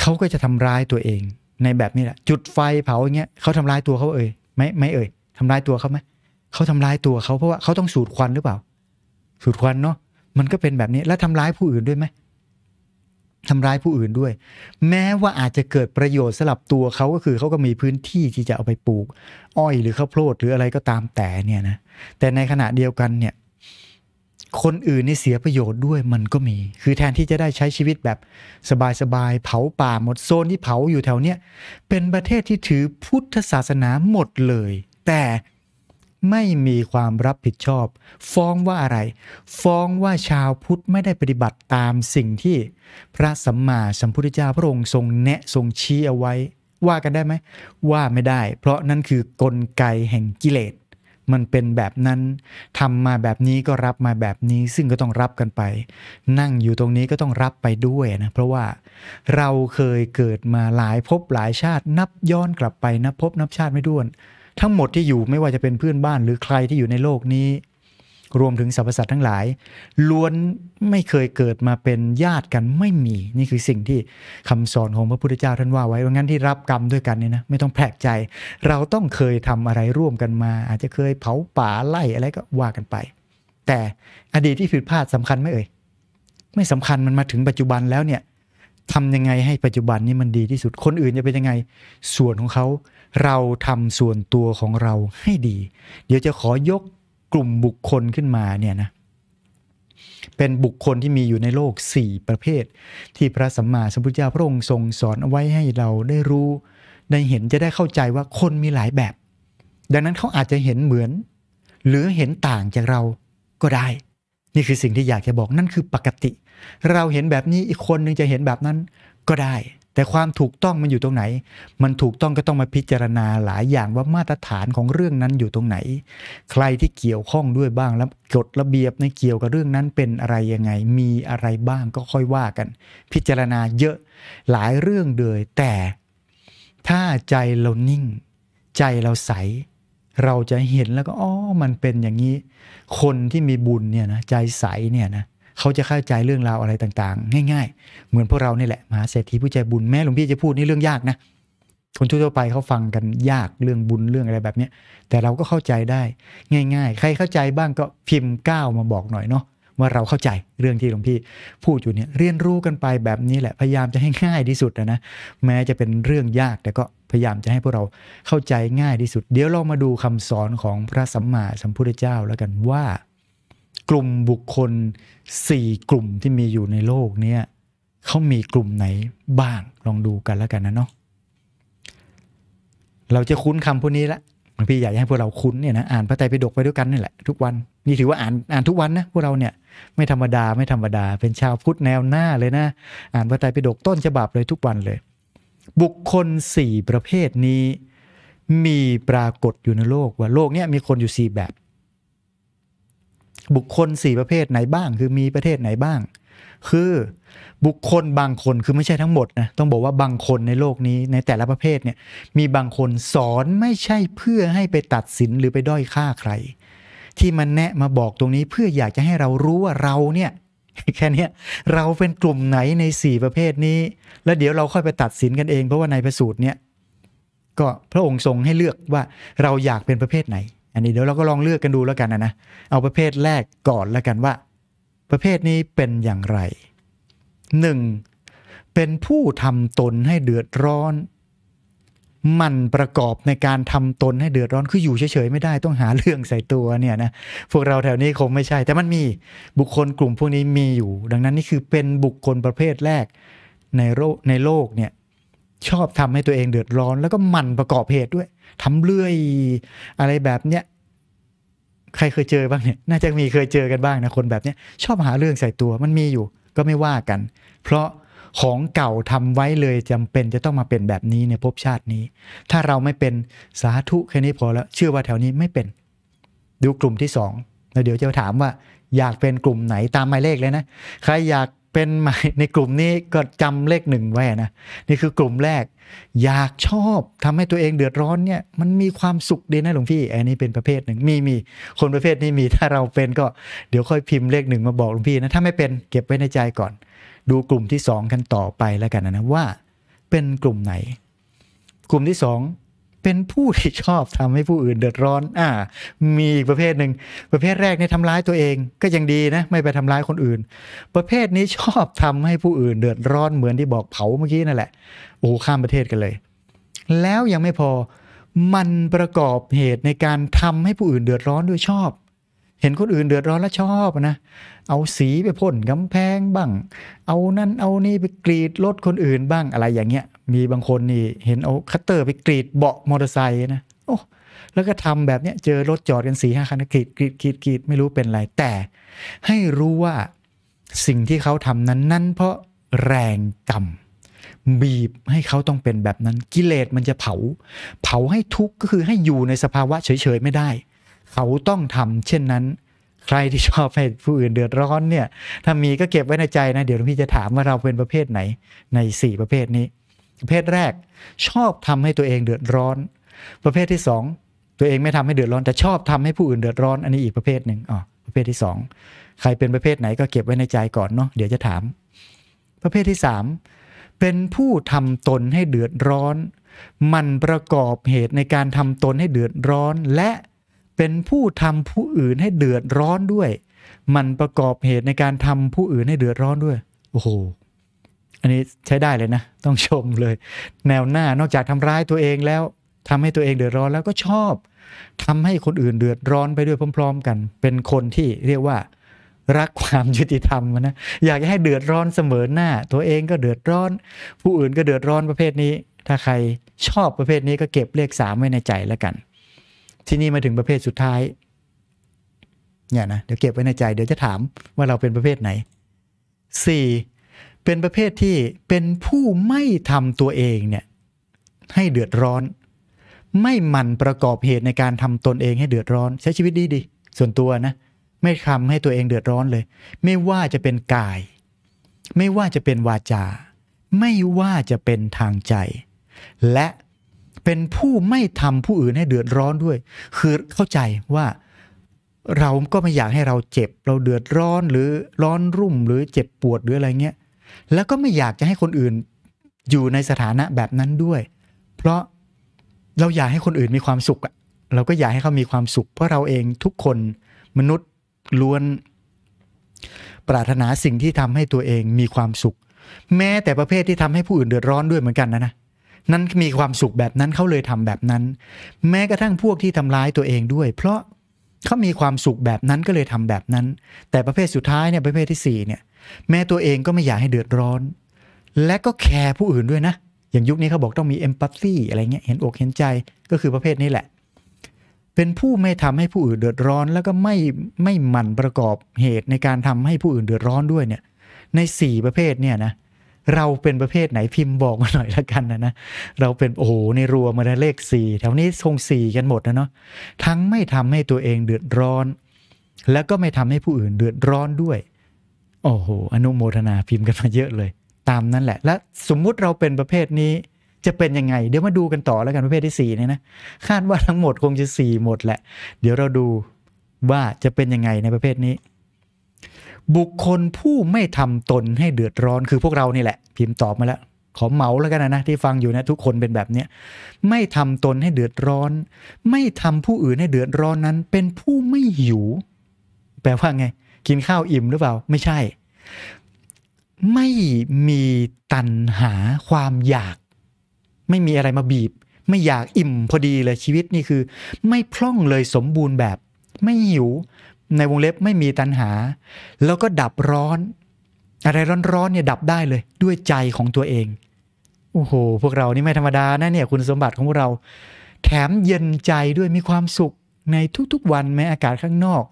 เขาก็จะทำร้ายตัวเองในแบบนี้แหละจุดไฟเผาอย่างเงี้ยเขาทำร้ายตัวเขาเอ่ยไม่ไม่เอ่ยทำร้ายตัวเขาไหมเขาทำร้ายตัวเขาเพราะว่าเขาต้องสูดควันหรือเปล่า สูดควันเนาะมันก็เป็นแบบนี้แล้วทำร้ายผู้อื่นด้วยไหมทำร้ายผู้อื่นด้วย แม้ว่าอาจจะเกิดประโยชน์สลับตัวเขาก็คือเขาก็มีพื้นที่ที่จะเอาไปปลูก อ้อยหรือข้าวโพดหรืออะไรก็ตามแต่เนี่ยนะ แต่ในขณะเดียวกันเนี่ยคนอื่นนี่เสียประโยชน์ด้วยมันก็มี คือแทนที่จะได้ใช้ชีวิตแบบสบายๆ เผาป่าหมดโซนที่เผาอยู่แถวเนี้ย เป็นประเทศที่ถือพุทธศาสนาหมดเลย แต่ไม่มีความรับผิดชอบ ฟ้องว่าอะไร ฟ้องว่าชาวพุทธไม่ได้ปฏิบัติตามสิ่งที่ พระสัมมาสัมพุทธเจ้าพระองค์ทรงแนะทรงชี้เอาไว้ ว่ากันได้ไหม ว่าไม่ได้ เพราะนั่นคือกลไกแห่งกิเลสมันเป็นแบบนั้นทำมาแบบนี้ก็รับมาแบบนี้ ซึ่งก็ต้องรับกันไป นั่งอยู่ตรงนี้ก็ต้องรับไปด้วยนะ เพราะว่าเราเคยเกิดมาหลายภพหลายชาติ นับย้อนกลับไป นับภพนับชาติไม่ด้วน ทั้งหมดที่อยู่ไม่ว่าจะเป็นเพื่อนบ้านหรือใครที่อยู่ในโลกนี้รวมถึงสรรพสัตว์ทั้งหลายล้วนไม่เคยเกิดมาเป็นญาติกันไม่มี นี่คือสิ่งที่คำสอนของพระพุทธเจ้าท่านว่าไว้ว่างั้นที่รับกรรมด้วยกันเนี่ยนะไม่ต้องแปลกใจ เราต้องเคยทำอะไรร่วมกันมา อาจจะเคยเผาป่าไล่อะไรก็ว่ากันไป แต่อดีตที่ผิดพลาดสำคัญไหมเอ่ยไม่สำคัญมันมาถึงปัจจุบันแล้วเนี่ยทำยังไงให้ปัจจุบันนี้มันดีที่สุดคนอื่นจะเป็นยังไง ส่วนของเขา เราทำส่วนตัวของเราให้ดี เดี๋ยวจะขอยกกลุ่มบุคคลขึ้นมาเนี่ยนะเป็นบุคคลที่มีอยู่ในโลก4ประเภทที่พระสัมมาสัมพุทธเจ้าพระองค์ทรงสอนเอาไว้ให้เราได้รู้ ได้เห็นจะได้เข้าใจว่าคนมีหลายแบบ ดังนั้นเขาอาจจะเห็นเหมือน หรือเห็นต่างจากเราก็ได้ นี่คือสิ่งที่อยากจะบอกนั่นคือปกติ เราเห็นแบบนี้อีกคนนึงจะเห็นแบบนั้นก็ได้แต่ความถูกต้องมันอยู่ตรงไหน มันถูกต้องก็ต้องมาพิจารณาหลายอย่างว่ามาตรฐานของเรื่องนั้นอยู่ตรงไหน ใครที่เกี่ยวข้องด้วยบ้างแล้วกฎระเบียบในเกี่ยวกับเรื่องนั้นเป็นอะไรยังไง มีอะไรบ้างก็ค่อยว่ากัน พิจารณาเยอะหลายเรื่องเลยแต่ ถ้าใจเรานิ่งใจเราใส เราจะเห็นแล้วก็อ๋อมันเป็นอย่างนี้ คนที่มีบุญเนี่ยนะใจใสเนี่ยนะเเขาจะเข้าใจเรื่องราวอะไรต่างๆ ง่าย ๆ เหมือนพวกเราเนี่แหละมหาเศรษฐีผู้ใจบุญแม่หลวงพี่จะพูดนี่เรื่องยากนะ คนทั่วไปเขาฟังกันยากเรื่องบุญเรื่องอะไรแบบนี้แต่เราก็เข้าใจได้ ง่าย ๆ ใครเข้าใจบ้างก็พิมพ์ก้าวมาบอกหน่อยเนาะว่าเราเข้าใจเรื่องที่หลวงพี่พูดอยู่เนี่ยเรียนรู้กันไปแบบนี้แหละ พยายามจะให้ง่ายที่สุดนะแม้จะเป็นเรื่องยาก แต่ก็พยายามจะให้พวกเราเข้าใจง่ายที่สุด เดี๋ยวเรามาดูคำสอนของพระสัมมาสัมพุทธเจ้าแล้วกันว่ากลุ่มบุคคล 4 กลุ่มที่มีอยู่ในโลกเนี่ยเขามีกลุ่มไหนบ้างลองดูกันแล้วกันนะเนาะเราจะคุ้นคำพวกนี้ละพี่อยากให้พวกเราคุ้นเนี่ยนะอ่านพระไตรปิฎกไปด้วยกันนี่แหละทุกวัน นี่ถือว่าอ่านอ่านทุกวันนะพวกเราเนี่ยไม่ธรรมดา ไม่ธรรมดา เป็นชาวพุทธแนวหน้าเลยนะ อ่านพระไตรปิฎกต้นฉบับเลยทุกวันเลย บุคคล 4 ประเภทนี้ มีปรากฏอยู่ในโลกว่าโลกเนี้ยมีคนอยู่ 4 แบบบุคคล 4 ประเภทไหนบ้างคือมีประเทศไหนบ้าง คือบุคคลบางคนคือไม่ใช่ทั้งหมดนะต้องบอกว่าบางคนในโลกนี้ในแต่ละประเภทเนี่ยมีบางคนสอนไม่ใช่เพื่อให้ไปตัดสินหรือไปด้อยค่าใคร ที่มันแนะมาบอกตรงนี้เพื่ออยากจะให้เรารู้ว่าเราเนี่ยแค่นี้เราเป็นกลุ่มไหนใน 4 ประเภทนี้ แล้วเดี๋ยวเราค่อยไปตัดสินกันเอง เพราะว่าในพระสูตรเนี่ยก็พระองค์ทรงให้เลือกว่าเราอยากเป็นประเภทไหนอันนี้เดี๋ยวเราก็ลองเลือกกันดูแล้วกันนะนะเอาประเภทแรกก่อนแล้วกันว่า ประเภทนี้เป็นอย่างไร 1. เป็นผู้ทำตนให้เดือดร้อน มันประกอบในการทำตนให้เดือดร้อนคืออยู่เฉยๆไม่ได้ต้องหาเรื่องใส่ตัวเนี่ยนะพวกเราแถวนี้คงไม่ใช่ แต่มันมีบุคคลกลุ่มพวกนี้มีอยู่ ดังนั้นนี่คือเป็นบุคคลประเภทแรกในโลกในโลกเนี่ยชอบทำให้ตัวเองเดือดร้อนแล้วก็มันประกอบเหตุด้วยทำเรื่อยอะไรแบบเนี้ยใครเคยเจอบ้างเนี่ยน่าจะมีเคยเจอกันบ้างนะคนแบบเนี้ยชอบหาเรื่องใส่ตัวมันมีอยู่ก็ไม่ว่ากัน เพราะของเก่าทำไว้เลยจำเป็นจะต้องมาเป็นแบบนี้ในภพชาตินี้ ถ้าเราไม่เป็นสาธุแค่นี้พอแล้วเชื่อว่าแถวนี้ไม่เป็นดูกลุ่มที่สองแล้วเดี๋ยวจะถามว่า อยากเป็นกลุ่มไหนตามหมายเลขเลยนะ ใครอยากเป็นใหมยในกลุ่มนี้ก็จำเลขหนึ่งไว้นะนี่คือกลุ่มแรก อยากชอบทำให้ตัวเองเดือดร้อนเนี่ยมันมีความสุขดีนะหลวงพี่อันนี้เป็นประเภทหนึ่งมีมีคนประเภทนี้มีถ้าเราเป็นก็เดี๋ยวค่อยพิมพ์เลขหนึ่งมาบอกหลวงพี่นะถ้าไม่เป็นเก็บไว้ในใจก่อน ดูกลุ่มที่ 2 กันต่อไปแล้วกันนะว่า เป็นกลุ่มไหน กลุ่มที่2เป็นผู้ที่ชอบทำให้ผู้อื่นเดือดร้อน อ่า มีอีกประเภทหนึ่ง ประเภทแรกเนี่ยทำร้ายตัวเองก็ยังดีนะ ไม่ไปทำร้ายคนอื่น ประเภทนี้ชอบทำให้ผู้อื่นเดือดร้อนเหมือนที่บอกเผาเมื่อกี้นั่นแหละ โอ้ ข้ามประเทศกันเลย แล้วยังไม่พอ มันประกอบเหตุในการทำให้ผู้อื่นเดือดร้อนด้วยชอบ เห็นคนอื่นเดือดร้อนแล้วชอบนะเอาสีไปพ่นกำแพงบ้าง เอานั่น เอานี่ไปกรีดรถคนอื่นบ้างอะไรอย่างเงี้ย มีบางคนนี่ เห็นเอาคัตเตอร์ไปกรีดเบาะมอเตอร์ไซค์นะ โอ้แล้วก็ทำแบบเนี้ยเจอรถจอดกันสีห้าคันกรีด กรีดกรีดกรีดไม่รู้เป็นไร แต่ ให้รู้ว่าสิ่งที่เขาทำนั้นนั่นเพราะแรงกรรมบีบให้เขาต้องเป็นแบบนั้นกิเลสมันจะเผา เผาให้ทุกข์ก็คือให้อยู่ในสภาวะ เฉยๆไม่ได้ เขาต้องทำ เช่นนั้นใครที่ชอบให้ผู้อื่นเดือดร้อนเนี่ยถ้ามีก็เก็บไว้ในใจนะเดี๋ยวพี่จะถามว่าเราเป็นประเภทไหนใน 4 ประเภทนี้ ประเภทแรกชอบทำให้ตัวเองเดือดร้อน ประเภทที่2ตัวเองไม่ทำให้เดือดร้อนแต่ชอบทำให้ผู้อื่นเดือดร้อน อันนี้อีกประเภทหนึ่งอ๋อประเภทที่ 2 ใครเป็นประเภทไหนก็เก็บไว้ในใจก่อนเนาะเดี๋ยวจะถาม ประเภทที่ 3 เป็นผู้ทำตนให้เดือดร้อน มันประกอบเหตุในการทำตนให้เดือดร้อนและเป็นผู้ทำผู้อื่นให้เดือดร้อนด้วย มันประกอบเหตุในการทำผู้อื่นให้เดือดร้อนด้วย โอ้โห อันนี้ใช้ได้เลยนะ ต้องชมเลย แนวหน้า นอกจากทำร้ายตัวเองแล้วทำให้ตัวเองเดือดร้อนแล้วก็ชอบทำให้คนอื่นเดือดร้อนไปด้วยพร้อม ๆ กัน เป็นคนที่เรียกว่ารักความยุติธรรมนะ อยากให้เดือดร้อนเสมอหน้า ตัวเองก็เดือดร้อน ผู้อื่นก็เดือดร้อนประเภทนี้ ถ้าใครชอบประเภทนี้ก็เก็บเลขสามไว้ในใจแล้วกันที่นี่มาถึงประเภทสุดท้ายเนี่ยนะเดี๋ยวเก็บไว้ในใจเดี๋ยวจะถามว่าเราเป็นประเภทไหน 4. เป็นประเภทที่เป็นผู้ไม่ทำตัวเองเนี่ย ให้เดือดร้อน ไม่หมั่นประกอบเหตุในการทำตนเองให้เดือดร้อนใช้ชีวิตดีดีส่วนตัวนะ ไม่ทำให้ตัวเองเดือดร้อนเลย ไม่ว่าจะเป็นกาย ไม่ว่าจะเป็นวาจา ไม่ว่าจะเป็นทางใจ และเป็นผู้ไม่ทำผู้อื่นให้เดือดร้อนด้วย คือเข้าใจว่าเราก็ไม่อยากให้เราเจ็บเราเดือดร้อนหรือร้อนรุ่มหรือเจ็บปวดหรืออะไรเงี้ยแล้วก็ไม่อยากจะให้คนอื่นอยู่ในสถานะแบบนั้นด้วย เพราะเราอยากให้คนอื่นมีความสุขอะเราก็อยากให้เขามีความสุข เพราะเราเองทุกคนมนุษย์ล้วน ปรารถนาสิ่งที่ทำให้ตัวเองมีความสุข แม้แต่ประเภทที่ทำให้ผู้อื่น เดือดร้อนด้วยเหมือนกันนะนะนั้นมีความสุขแบบนั้นเขาเลยทำแบบนั้น แม้กระทั่งพวกที่ทำร้ายตัวเองด้วย เพราะเขามีความสุขแบบนั้นก็เลยทำแบบนั้น แต่ประเภทสุดท้ายเนี่ยประเภทที่4เนี่ยแม้ตัวเองก็ไม่อยากให้เดือดร้อน และก็แคร์ผู้อื่นด้วยนะอย่างยุคนี้เขาบอกต้องมีเอมพัตซีอะไรเงี้ยเห็นอกเห็นใจก็คือประเภทนี้แหละ เป็นผู้ไม่ทำให้ผู้อื่นเดือดร้อน แล้วก็ไม่ไม่หมั่นประกอบเหตุในการทำให้ผู้อื่นเดือดร้อนด้วยเนี่ยใน 4 ประเภทเนี่ยนะเเราเป็นประเภทไหนพิมพ์บอกมาหน่อยละกันนะนะเราเป็นโอ้โหในรัวมาได้เลขสี่แถวนี้ทรงสี่กันหมดนะเนาะทั้งไม่ทำให้ตัวเองเดือดร้อน แล้วก็ไม่ทำให้ผู้อื่นเดือดร้อนด้วย โอ้โหอนุโมทนาพิมพ์กันมาเยอะเลย ตามนั้นแหละ และสมมุติเราเป็นประเภทนี้ จะเป็นยังไง เดี๋ยวมาดูกันต่อแล้วกันประเภทที่สี่เนี่ยนะคาดว่าทั้งหมดคงจะสี่หมดแหละ เดี๋ยวเราดูว่าจะเป็นยังไงในประเภทนี้บุคคลผู้ไม่ทำตนให้เดือดร้อนคือพวกเรานี่แหละพิมพ์ตอบมาแล้วขอเมาแล้วกันนะ ที่ฟังอยู่นะ ทุกคนเป็นแบบเนี้ย ไม่ทำตนให้เดือดร้อน ไม่ทำผู้อื่นให้เดือดร้อนนั้น เป็นผู้ไม่หิวแปลว่าไง กินข้าวอิ่มหรือเปล่า ไม่ใช่ ไม่มีตันหาความอยาก ไม่มีอะไรมาบีบ ไม่อยากอิ่มพอดีเลยชีวิตนี่คือ ไม่พร่องเลยสมบูรณ์แบบไม่หิวในวงเล็บไม่มีตัณหา แล้วก็ดับร้อน อะไรร้อนๆ เนี่ยดับได้เลยด้วยใจของตัวเอง โอ้โห พวกเรานี่ไม่ธรรมดานะเนี่ยคุณสมบัติของพวกเรา แถมเย็นใจด้วยมีความสุขในทุกๆ วันแม้อากาศข้างนอก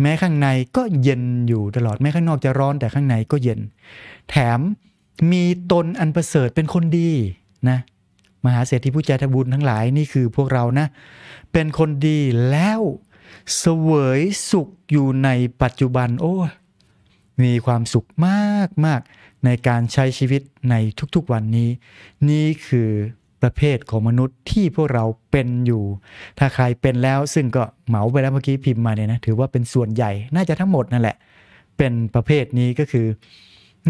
แม้ข้างในก็เย็นอยู่ตลอดแม้ข้างนอกจะร้อนแต่ข้างในก็เย็น แถมมีตนอันประเสริฐเป็นคนดีนะมหาเศรษฐีผู้ใจทบุญทั้งหลายนี่คือพวกเรานะ เป็นคนดีแล้วสวยสุขอยู่ในปัจจุบันโอ้ มีความสุขมากมากในการใช้ชีวิตในทุกๆวันนี้ นี่คือประเภทของมนุษย์ที่พวกเราเป็นอยู่ ถ้าใครเป็นแล้วซึ่งก็เหมาไปแล้วเมื่อกี้พิมพ์มาเนี่ยนะ ถือว่าเป็นส่วนใหญ่น่าจะทั้งหมดนั่นแหละ เป็นประเภทนี้ก็คือ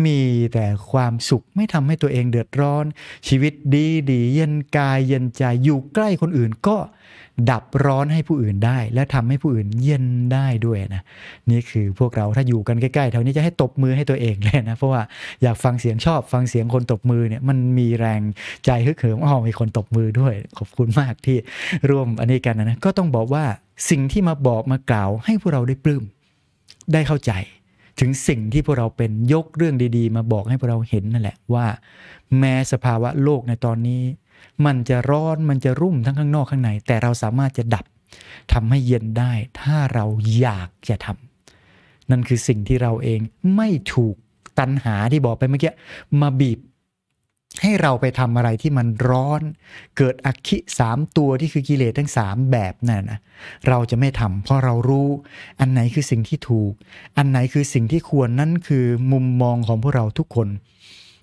มีแต่ความสุขไม่ทำให้ตัวเองเดือดร้อน ชีวิตดีดีเย็นกาย เย็นใจอยู่ใกล้คนอื่นก็ดับร้อนให้ผู้อื่นได้ และทำให้ผู้อื่นเย็นได้ด้วยนะนี่คือพวกเราถ้าอยู่กันใกล้ๆแถวนี้จะให้ตบมือให้ตัวเองเลยนะเพราะว่าอยากฟังเสียงชอบ ฟังเสียงคนตบมือเนี่ยมันมีแรงใจฮึกเหิมอ๋อมีคนตบมือด้วยขอบคุณมากที่ร่วมอันนี้กันนะก็ต้องบอกว่าสิ่งที่มาบอกมากล่าวให้พวกเราได้ปลื้มได้เข้าใจถึงสิ่งที่พวกเราเป็นยกเรื่องดีๆ มาบอกให้พวกเราเห็นนั่นแหละว่าแม้สภาวะโลกในตอนนี้ มันจะร้อนมันจะรุ่มทั้งข้างนอกข้างใน แต่เราสามารถจะดับทำให้เย็นได้ถ้าเราอยากจะทำนั่นคือสิ่งที่เราเองไม่ถูกตันหาที่บอกไปเมื่อกี้มาบีบให้เราไปทำอะไรที่มันร้อน เกิดอคิสามตัวที่คือกิเลสทั้งสามแบบนั่นนะเราจะไม่ทำเพราะเรารู้ อันไหนคือสิ่งที่ถูก อันไหนคือสิ่งที่ควรนั่นคือมุมมองของพวกเราทุกคน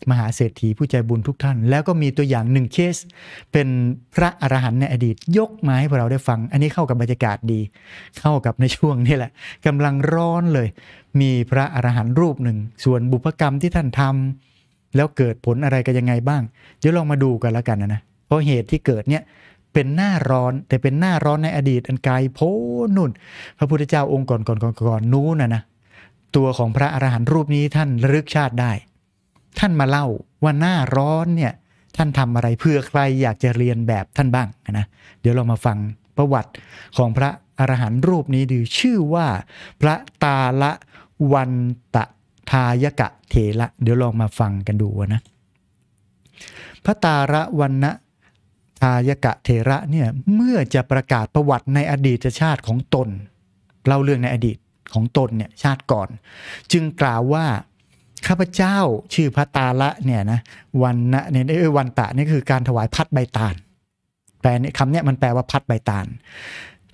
มหาเศรษฐีผู้ใจบุญทุกท่าน แล้วก็มีตัวอย่างหนึ่งเคส เป็นพระอรหันต์ในอดีต ยกมาให้พวกเราได้ฟัง อันนี้เข้ากับบรรยากาศดี เข้ากับในช่วงนี้แหละกำลังร้อนเลย มีพระอรหันต์รูปหนึ่งส่วนบุพกรรมที่ท่านทำแล้วเกิดผลอะไรกันยังไงบ้าง เดี๋ยวลองมาดูกันละกันนะนะ เพราะเหตุที่เกิดเนี่ยเป็นหน้าร้อนแต่เป็นหน้าร้อนในอดีตอันไกลโพ้นุ่น พระพุทธเจ้าองค์ก่อนก่อนก่อนก่อนนู้นนะนะตัวของพระอรหันต์รูปนี้ท่านลึกชาติได้ ท่านมาเล่าว่าหน้าร้อนเนี่ยท่านทำอะไรเพื่อใครอยากจะเรียนแบบท่านบ้างนะเดี๋ยวเรามาฟังประวัติของพระอรหันต์รูปนี้ดูชื่อว่าพระตาละวันตะทายกะเทระเดี๋ยวลองมาฟังกันดูนะพระตาระวันนะทายกะเทระเนี่ยเมื่อจะประกาศประวัติในอดีตชาติของตนเล่าเรื่องในอดีตของตนเนี่ยชาติก่อน จึงกล่าวว่าข้าพเจ้าชื่อพระตาละเนี่ยนะวันนะเนี่ยวันตะนี่คือการถวายพัดใบตาลแปลนคำเนี้ยมันแปลว่าพัดใบตาล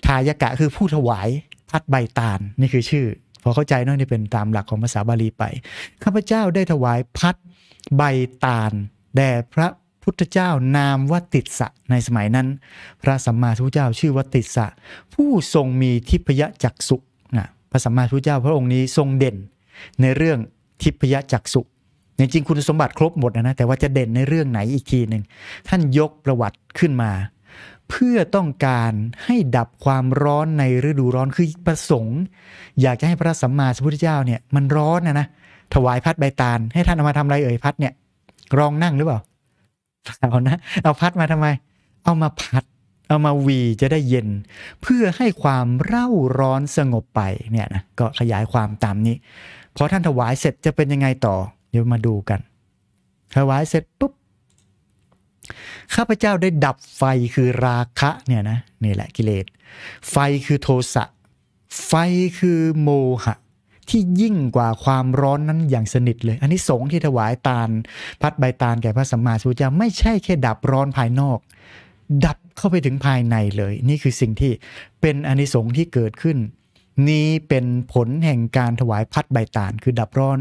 ทายกะคือผู้ถวายพัดใบตาลนี่คือชื่อพอเข้าใจเร่อนี่เป็นตามหลักของภาษาบาลีไป ข้าพเจ้าได้ถวายพัดใบตาลแด่พระพุทธเจ้านามว่าติสสะในสมัยนั้น พระสัมมาทูตเจ้าชื่อว่าติสสะ ผู้ทรงมีทิพยจักสุนะพระสัมมาทูตเจ้าพระองค์นี้ทรงเด่นในเรื่องทิพยจักสุในจริงคุณสมบัติครบหมดนะนะแต่ว่าจะเด่นในเรื่องไหนอีกทีหนึ่งท่านยกประวัติขึ้นมาเพื่อต้องการให้ดับความร้อนในฤดูร้อนคือประสงค์ อยากจะให้พระสัมมาสัมพุทธเจ้าเนี่ยมันร้อนนะนะ ถวายพัดใบตาลให้ท่านเอามาทำอะไรเอ่ยพัดเนี่ยรองนั่งหรือเปล่าเอานะเอาพัดมาทำไม เอามาพัด เอามาวีจะได้เย็น เพื่อให้ความเร่าร้อนสงบไปเนี่ยนะก็ขยายความตามนี้พอท่านถวายเสร็จจะเป็นยังไงต่อเดี๋ยวมาดูกัน ถวายเสร็จปุ๊บข้าพเจ้าได้ดับไฟคือราคะเนี่ยนะนี่แหละกิเลสไฟคือโทสะไฟคือโมหะ ที่ยิ่งกว่าความร้อนนั้นอย่างสนิทเลย อันนี้สงที่ถวายตาลพัดใบตาลแก่พระสัมมาสัมพุทธเจ้าไม่ใช่แค่ดับร้อนภายนอก ดับเข้าไปถึงภายในเลย นี่คือสิ่งที่เป็นอันนี้สงที่เกิดขึ้น นี้เป็นผลแห่งการถวายพัดใบตาลคือดับร้อน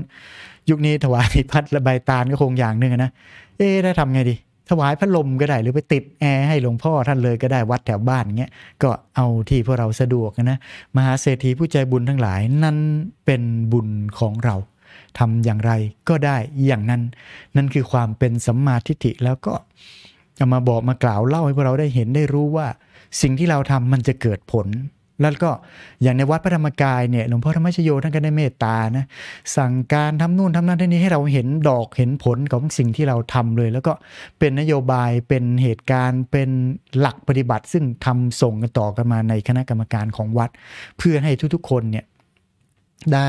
ยุคนี้ถวายพัดและใบตาลก็คงอย่างหนึ่งนะเอ๊ะได้ทำไงดีถวายพัดลมก็ได้หรือไปติดแอร์ให้หลวงพ่อท่านเลยก็ได้วัดแถวบ้านเงี้ยก็เอาที่พวกเราสะดวกนะมหาเศรษฐีผู้ใจบุญทั้งหลายนั่นเป็นบุญของเราทำอย่างไรก็ได้อย่างนั้น นั่นคือความเป็นสัมมาทิฏฐิแล้วก็เอามาบอกมากล่าวเล่าให้พวกเราได้เห็นได้รู้ว่าสิ่งที่เราทำมันจะเกิดผลแล้วก็อย่างในวัดพระธรรมกายเนี่ยหลวงพ่อธรรมชโยท่านก็ได้เมตตานะสั่งการทำนู่นทำนั่นที่นี้ให้เราเห็นดอกเห็นผลของสิ่งที่เราทำเลย แล้วก็เป็นนโยบายเป็นเหตุการณ์เป็นหลักปฏิบัติ ซึ่งทำส่งกันต่อกันมาในคณะกรรมการของวัด เพื่อให้ทุกๆ คนเนี่ยได้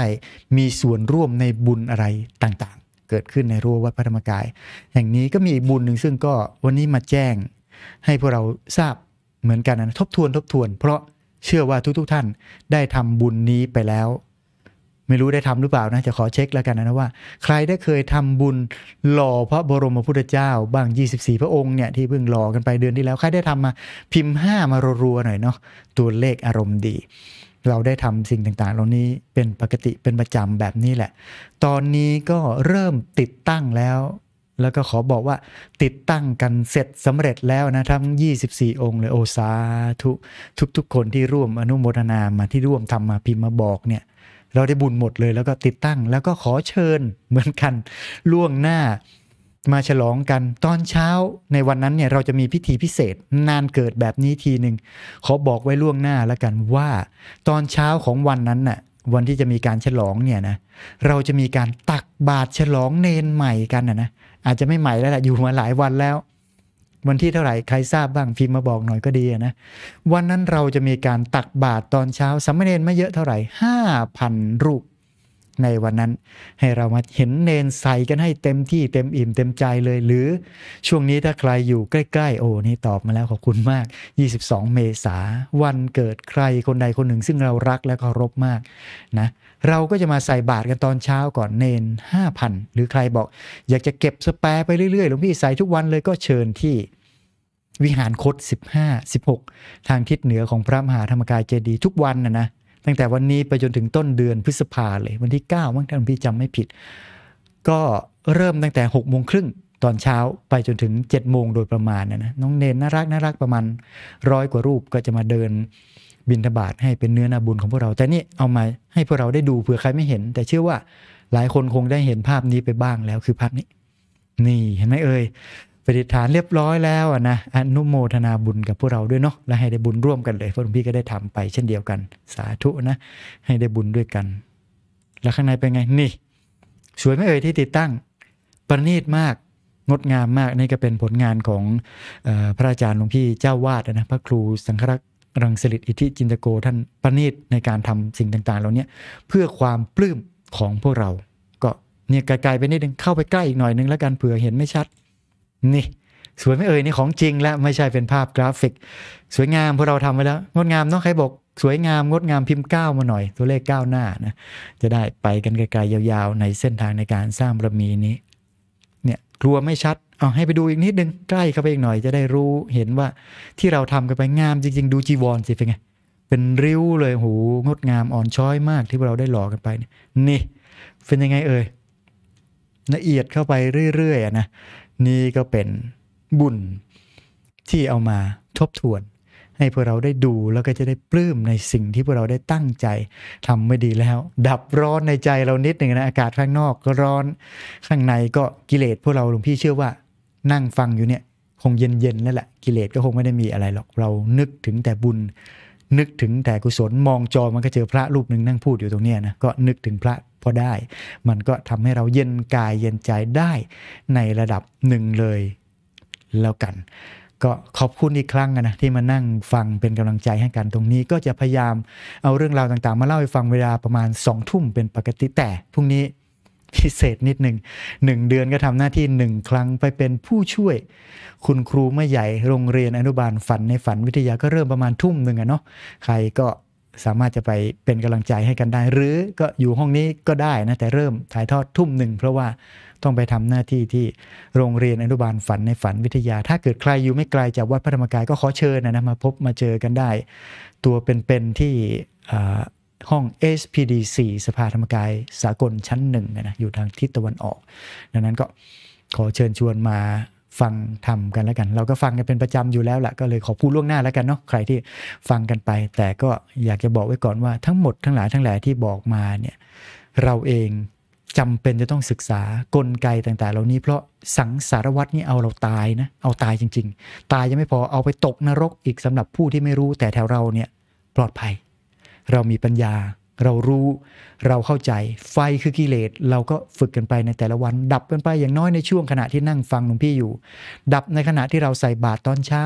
มีส่วนร่วมในบุญอะไรต่างๆ เกิดขึ้นในรั้ววัดพระธรรมกายแห่งนี้ก็มีบุญหนึ่งซึ่งก็วันนี้มาแจ้ง ให้พวกเราทราบเหมือนกันนะทบทวนทบทวน เพราะเชื่อว่าทุก ๆ ท่านได้ทำบุญนี้ไปแล้ว ไม่รู้ได้ทำหรือเปล่านะ จะขอเช็คแล้วกันนะว่า ใครได้เคยทำบุญหล่อพระบรมพุทธเจ้า บ้าง 24 พระองค์เนี่ยที่เพิ่งหล่อกันไปเดือนที่แล้ว ใครได้ทำมาพิมพ์5มารัวๆหน่อยเนาะตัวเลขอารมณ์ดี เราได้ทำสิ่งต่างๆ เหล่านี้เป็นปกติเป็นประจำแบบนี้แหละ ตอนนี้ก็เริ่มติดตั้งแล้วแล้วก็ขอบอกว่าติดตั้งกันเสร็จสำเร็จแล้วนะทั้ง24 องค์เลยโอสาทุทุกทุกคนที่ร่วมอนุโมทนามาที่ร่วมทำมาพิมพ์มาบอกเนี่ย เราได้บุญหมดเลยแล้วก็ติดตั้งแล้วก็ขอเชิญเหมือนกันล่วงหน้ามาฉลองกันตอนเช้าในวันนั้นเนี่ยเราจะมีพิธีพิเศษนานเกิดแบบนี้ทีหนึ่งขอบอกไว้ล่วงหน้าแล้วกันว่าตอนเช้าของวันนั้นน่ะวันที่จะมีการฉลองเนี่ยนะเราจะมีการตักบาตรฉลองเนนใหม่กันนะนะอาจจะไม่ใหม่แล้วแหละอยู่มาหลายวันแล้ว วันที่เท่าไหร่ใครทราบบ้างพิมพ์มาบอกหน่อยก็ดีนะ วันนั้นเราจะมีการตักบาตรตอนเช้าสมเนรไม่เยอะเท่าไหร่ห้าพันรูป ในวันนั้นให้เรามาเห็นเนนใส่กันให้เต็มที่เต็มอิ่มเต็มใจเลย หรือ ช่วงนี้ถ้าใครอยู่ใกล้ๆ โอ้นี่ตอบมาแล้วขอบคุณมาก 22 เมษาวันเกิดใครคนใดคนหนึ่ง ซึ่งเรารักและเคารพมากนะเราก็จะมาใส่บาตรกันตอนเช้าก่อนเนนห้าพันหรือใครบอก อยากจะเก็บสแปร์ไปเรื่อยๆหลวงพี่ใส่ทุกวันเลยก็เชิญที่วิหารคด15 16 ทางทิศเหนือของพระมหาธรรมกายเจดีย์ทุกวันนะนะ ตั้งแต่วันนี้ไปจนถึงต้นเดือนพฤษภาเลยวันที่ 9 มั้งท่านพี่จำไม่ผิด ก็เริ่มตั้งแต่ 6 โมงครึ่งตอนเช้าไปจนถึง 7 โมงโดยประมาณนะนะน้องเนนน่ารักน่ารักประมาณร้อยกว่ารูปก็จะมาเดินบินทบาทให้เป็นเนื้อนาบุญของพวกเรา แต่นี่เอามาให้พวกเราได้ดูเผื่อใครไม่เห็น แต่เชื่อว่าหลายคนคงได้เห็นภาพนี้ไปบ้างแล้วคือภาพนี้ นี่เห็นไหมเอ่ยปฏิฐานเรียบร้อยแล้วนะอนุโมทนาบุญกับพวกเราด้วยเนาะและให้ได้บุญร่วมกันเลยพระหลวงพี่ก็ได้ทำไป เช่นเดียวกัน สาธุนะ ให้ได้บุญด้วยกัน แล้วข้างในเป็นไงนี่ สวยไหมเอ่ยที่ติดตั้งประณีตมากงดงามมากนี่ก็เป็นผลงานของอพระอาจารย์หลวงพี่เจ้าวาดนะพระครูสังฆรักษรังสิติอิทธิจินตโกท่านประณีตในการทำสิ่งต่างๆ เหล่านี้เพื่อความปลื้มของพวกเรา ก็เนี่ยไกลๆไปนิดนึงเข้าไปใกล้อีกหน่อยนึงแล้วกันเผื่อเห็นไม่ชัด นี่สวยไม่เอ่ยนี่ของจริงและไม่ใช่เป็นภาพกราฟิก สวยงามพวกเราทำไว้แล้วงดงามต้องใครบอก สวยงามงดงามพิมพ์ก้ามาหน่อยตัวเลขก้าหน้านะจะได้ไปกันไกลๆยาว ๆ ในเส้นทางในการสร้างบารมีนี้เนี่ยกลัวไม่ชัดเอาให้ไปดูอีกนิดนึงใกล้เข้าไปอีกหน่อยจะได้รู้เห็นว่าที่เราทำกันไปงามจริงๆดูจีวรสิเป็นไงเป็นริ้วเลยโหงดงามอ่อนช้อยมากที่เราได้หล่อกันไปนี่เป็นยังไงเอ่ยละเอียดเข้าไปเรื่อยๆนะนี่ก็เป็นบุญที่เอามาทบทวน ให้พวกเราได้ดูแล้วก็จะได้ปลื้มในสิ่งที่พวกเราได้ตั้งใจทำไม่ดีแล้ว ดับร้อนในใจเรานิดหนึ่งนะอากาศข้างนอกก็ร้อนข้างในก็กิเลสพวกเราหลวงพี่เชื่อว่านั่งฟังอยู่เนี่ยคงเย็นๆนั่นแหละกิเลสก็คงไม่ได้มีอะไรหรอกเรานึกถึงแต่บุญ นึกถึงแต่กุศลมองจอมันก็เจอพระรูปหนึ่งนั่งพูดอยู่ตรงเนี้ยนะก็นึกถึงพระพอได้ มันก็ทำให้เราเย็นกายเย็นใจได้ในระดับหนึ่งเลยแล้วกันก็ขอบคุณอีกครั้งนะที่มานั่งฟังเป็นกำลังใจให้กันตรงนี้ก็จะพยายามเอาเรื่องราวต่างๆ มาเล่าให้ฟังเวลาประมาณสองทุ่มเป็นปกติแต่พรุ่งนี้พิเศษนิดหนึ่งหนึ่งเดือนก็ทำหน้าที่หนึ่งครั้งไปเป็นผู้ช่วยคุณครูเมื่อใหญ่ โรงเรียนอนุบาลฝันในฝันวิทยา ก็เริ่มประมาณทุ่มหนึ่งอะเนาะใครก็สามารถจะไปเป็นกำลังใจให้กันได้ หรือก็อยู่ห้องนี้ก็ได้นะแต่เริ่มถ่ายทอดทุ่มหนึ่งเพราะว่าต้องไปทำหน้าที่ที่โรงเรียนอนุบาลฝันในฝันวิทยา ถ้าเกิดใครอยู่ไม่ไกลจากวัดพระธรรมกายก็ขอเชิญนะนะมาพบมาเจอกันได้ ตัวเป็นๆที่ห้อง HPDC สภาธรรมกายสากลชั้นหนึ่งนะอยู่ทางทิศตะวันออกดังนั้นก็ขอเชิญชวนมาฟังทำกันแล้วกัน เราก็ฟังกันเป็นประจำอยู่แล้วละก็เลยขอพูดล่วงหน้าแล้วกันเนาะใครที่ฟังกันไป แต่ก็อยากจะบอกไว้ก่อนว่าทั้งหมดทั้งหลายทั้งหลายที่บอกมาเนี่ยเราเองจำเป็นจะต้องศึกษากลไกต่างๆ เหล่านี้เพราะสังสารวัตรนี่เอาเราตายนะเอาตายจริง ๆ ตายยังไม่พอเอาไปตกนรกอีกสำหรับผู้ที่ไม่รู้แต่แถวเราเนี่ยปลอดภัยเรามีปัญญาเรารู้เราเข้าใจไฟคือกิเลสเราก็ฝึกกันไปในแต่ละวันดับกันไปอย่างน้อยในช่วงขณะที่นั่งฟังหลวงพี่อยู่ ดับในขณะที่เราใส่บาตรตอนเช้า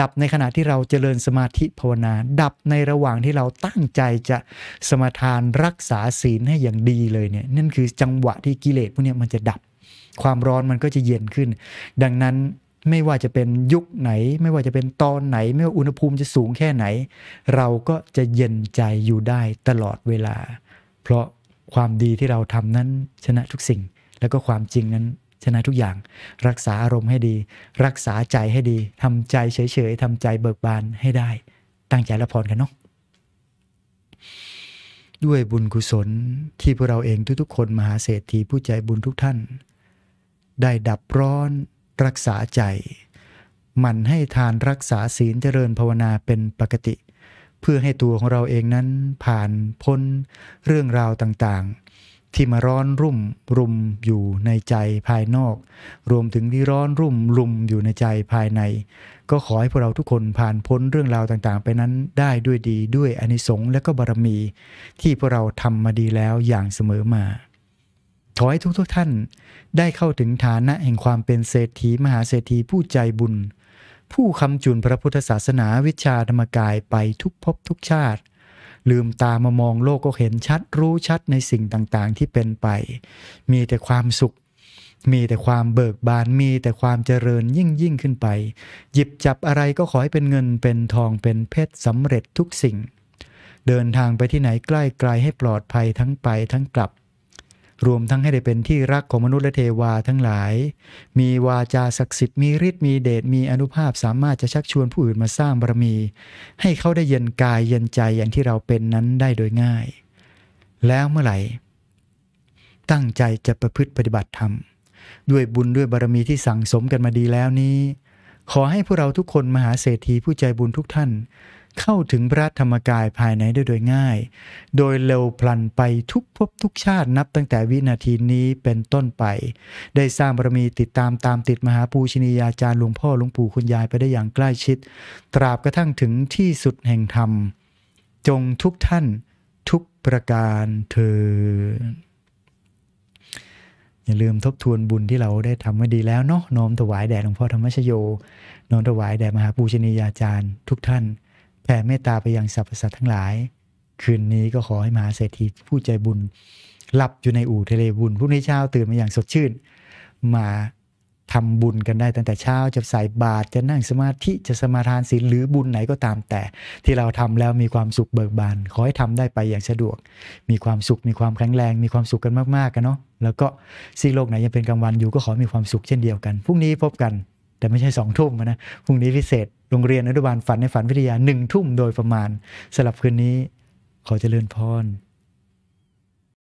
ดับในขณะที่เราเจริญสมาธิภาวนา ดับในระหว่างที่เราตั้งใจจะสมาทานรักษาศีลให้อย่างดีเลยเนี่ย นั่นคือจังหวะที่กิเลสพวกนี้มันจะดับความร้อนมันก็จะเย็นขึ้น ดังนั้นไม่ว่าจะเป็นยุคไหน ไม่ว่าจะเป็นตอนไหนไม่ว่าอุณหภูมิจะสูงแค่ไหน เราก็จะเย็นใจอยู่ได้ตลอดเวลา เพราะความดีที่เราทำนั้นชนะทุกสิ่ง แล้วก็ความจริงนั้นชนะทุกอย่าง รักษาอารมณ์ให้ดี รักษาใจให้ดีทำใจเฉยๆทำใจเบิกบานให้ได้ ตั้งใจละพรกันเนาะด้วยบุญกุศลที่พวกเราเองทุกๆ คนมหาเศรษฐีผู้ใจบุญทุกท่าน ได้ดับร้อนรักษาใจ มันให้ทานรักษาศีลเจริญภาวนาเป็นปกติ เพื่อให้ตัวของเราเองนั้นผ่านพ้น เรื่องราวต่างๆ ที่มาร้อนรุ่ม รุมอยู่ในใจภายนอก รวมถึงที่ร้อนรุ่มรุมอยู่ในใจภายใน ก็ขอให้พวกเราทุกคนผ่านพ้นเรื่องราวต่าง ๆ ไปนั้นได้ด้วยดีด้วยอนิสงส์และก็บารมี ที่พวกเราทำมาดีแล้วอย่างเสมอมาขอให้ทุกๆทท่าน ได้เข้าถึงฐานะแห่งความเป็นเศรษฐีมหาเศรษฐีผู้ใจบุญ ผู้คำจุนพระพุทธศาสนาวิชาธรรมกายไปทุกภพทุกชาติ ลืมตามามองโลกก็เห็นชัดรู้ชัดในสิ่งต่างๆ ที่เป็นไป มีแต่ความสุข มีแต่ความเบิกบานมีแต่ความเจริญยิ่งยิ่งขึ้นไป หยิบจับอะไรก็ขอให้เป็นเงินเป็นทองเป็นเพชรสำเร็จทุกสิ่ง เดินทางไปที่ไหนใกล้ไกลให้ปลอดภัยทั้งไปทั้งกลับรวมทั้งให้ได้เป็นที่รักของมนุษย์และเทวาทั้งหลาย มีวาจาศักดิ์สิทธิ์ มีฤทธิ์ มีเดช มีอนุภาพ สามารถจะชักชวนผู้อื่นมาสร้างบารมี ให้เขาได้เย็นกายเย็นใจอย่างที่เราเป็นนั้นได้โดยง่าย แล้วเมื่อไหร่ ตั้งใจจะประพฤติปฏิบัติธรรม ด้วยบุญด้วยบารมีที่สั่งสมกันมาดีแล้วนี้ ขอให้พวกเราทุกคนมหาเศรษฐีผู้ใจบุญทุกท่านเข้าถึงพระธรรมกายภายในได้โดยง่าย โดยเร็วพลันไปทุกภพทุกชาตินับตั้งแต่วินาทีนี้เป็นต้นไป ได้สร้างบารมีติดตามตามติดมหาปูชนียาจารย์หลวงพ่อหลวงปู่คุณยายไปได้อย่างใกล้ชิด ตราบกระทั่งถึงที่สุดแห่งธรรมจงทุกท่าน ทุกประการเิออย่าลืมทบทวนบุญที่เราได้ทำมาดีแล้วเนาะน้อมถวายแด่หลวงพ่อธรรมชโยน้อมถวายแด่มหาปูชนียาจารย์ ทุกท่านแผ่เมตตาไปยังสรรพสัตว์ทั้งหลาย คืนนี้ก็ขอให้มหาเศรษฐี ผู้ใจบุญหลับอยู่ในอู่ทะเลบุญพรุ่งนี้เช้าตื่นมาอย่างสดชื่น มาทำบุญกันได้ตั้งแต่เช้าจะใส่บาตรจะนั่งสมาธิ จะสมาทานศีลหรือบุญไหนก็ตามแต่ ที่เราทำแล้วมีความสุขเบิกบานขอให้ทำได้ไปอย่างสะดวก มีความสุขมีความแข็งแรงมีความสุขกันมากๆกันเนาะแล้วก็ซีโลกไหนยังเป็นกลางวันอยู่ก็ขอมีความสุขเช่นเดียวกันพรุ่งนี้พบกันแต่ไม่ใช่สองทุ่มนะ พรุ่งนี้พิเศษ โรงเรียนอนุบาลฝันในฝันวิทยาหนึ่งทุ่มโดยประมาณ สำหรับคืนนี้ขอเจริญพร